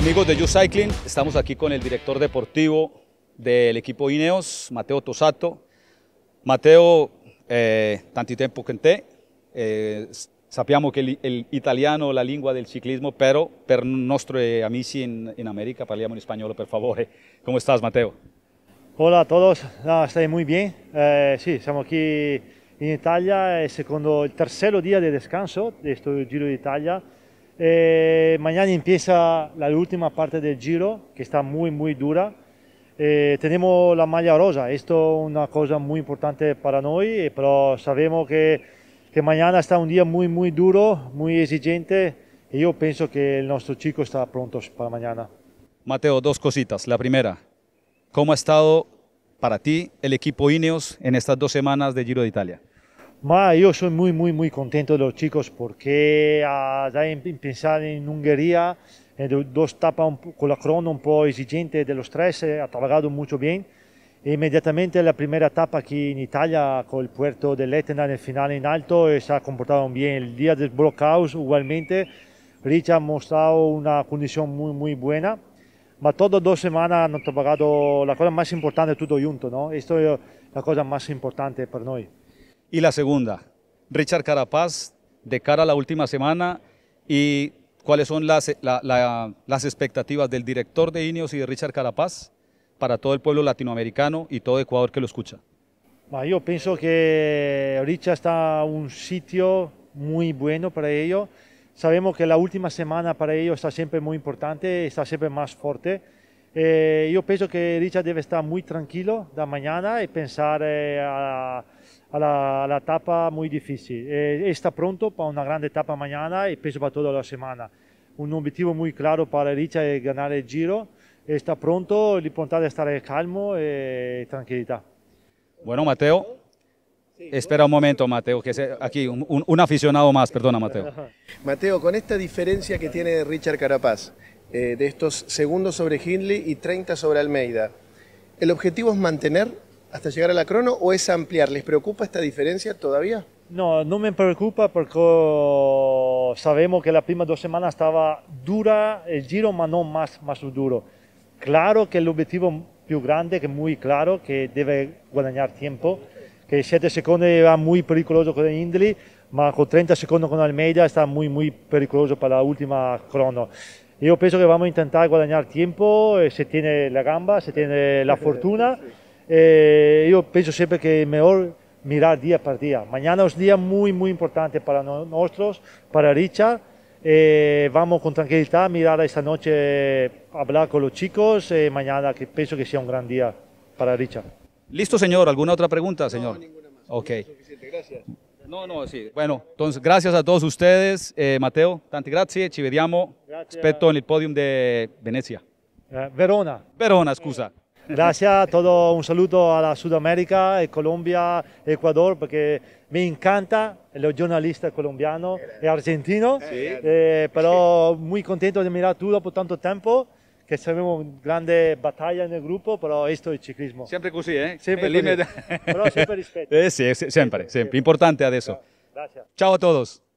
Amigos de You Cycling, estamos aquí con el director deportivo del equipo INEOS, Mateo Tosato. Mateo, eh, tanto tiempo que te, eh, que el italiano es la lengua del ciclismo, pero per nuestros amigos amici in, América parliamo in español por favor. ¿Cómo estás Mateo? Hola a todos, no, ah, estoy muy bien. Eh, sí, estamos aquí en Italia, el, segundo, el tercer día de descanso de este Giro de Italia. Eh, mañana empieza la última parte del giro, que está muy, muy dura. Eh, tenemos la malla rosa, esto es una cosa muy importante para nosotros, eh, pero sabemos que, mañana está un día muy, muy duro, muy exigente, y yo pienso que nuestro chico está pronto para mañana. Mateo, dos cositas. La primera, ¿cómo ha estado para ti el equipo Ineos en estas dos semanas de Giro de Italia? Ma yo soy muy, muy, muy contento de los chicos porque ah, ya en, em, pensar en Hungría, en dos etapas con la crono un poco exigente de los tres, eh, ha trabajado mucho bien. inmediatamente la primera etapa aquí en Italia con el puerto de Etna en el final en alto eh, se ha comportado bien. El día del Blockhouse igualmente, Rich ha mostrado una condición muy muy buena, pero todas dos semanas han trabajado la cosa más importante todo junto, ¿no? Esto es la cosa más importante para nosotros. Y la segunda, Richard Carapaz, de cara a la última semana y cuáles son las, las expectativas del director de INEOS y de Richard Carapaz para todo el pueblo latinoamericano y todo Ecuador que lo escucha. Ah, yo pienso que Richard está en un sitio muy bueno para ello. Sabemos que la última semana para ello está siempre muy importante, está siempre más fuerte. Eh, yo pienso que Richard debe estar muy tranquilo de mañana y pensar eh, a a la, etapa muy difícil. Eh, está pronto para una gran etapa mañana y peso para toda la semana. Un objetivo muy claro para Richard es ganar el Giro. Está pronto, la importante es estar calmo y eh, tranquilidad. Bueno, Mateo, Espera un momento, Mateo, que sea aquí un, aficionado más, perdona, Mateo. Mateo, con esta diferencia que tiene Richard Carapaz, eh, de estos segundos sobre Hindley y 30 sobre Almeida, ¿el objetivo es mantener hasta llegar a la crono o es ampliar? ¿Les preocupa esta diferencia todavía? No, no me preocupa porque oh, sabemos que la prima dos semanas estaba dura, el giro, pero no más, más duro. Claro que el objetivo más grande, que muy claro, que debe ganar tiempo, que 7 segundos era muy peligroso con Indri, pero con 30 segundos con Almeida está muy, muy peligroso para la última crono. Yo pienso que vamos a intentar ganar tiempo, eh, se tiene la gamba, se tiene la fortuna. Eh, yo pienso siempre que es mejor mirar día por día. Mañana es un día muy, muy importante para nosotros, para Richard. Eh, vamos con tranquilidad, mirar esta noche, hablar con los chicos. Eh, mañana, que pienso que sea un gran día para Richard. Listo, señor. ¿Alguna otra pregunta, señor? No, ninguna más. Ok. Gracias. No, no, sí. Bueno, entonces, gracias a todos ustedes. Mateo, tanti gracias, Ci vediamo. espero en el podium de Venecia. Verona. Verona, excusa. Gracias, todo un saludo a la Sudamérica, eh, Colombia, Ecuador, porque me encanta los jornalistas colombiano y eh, argentino. Eh, pero muy contento de mirar todo por tanto tiempo que sabemos grande batalla en el grupo, pero esto es ciclismo. Siempre así, ¿eh? Siempre el Pero siempre respeto. sí, siempre, siempre. Importante a eso. Gracias. Chao a todos.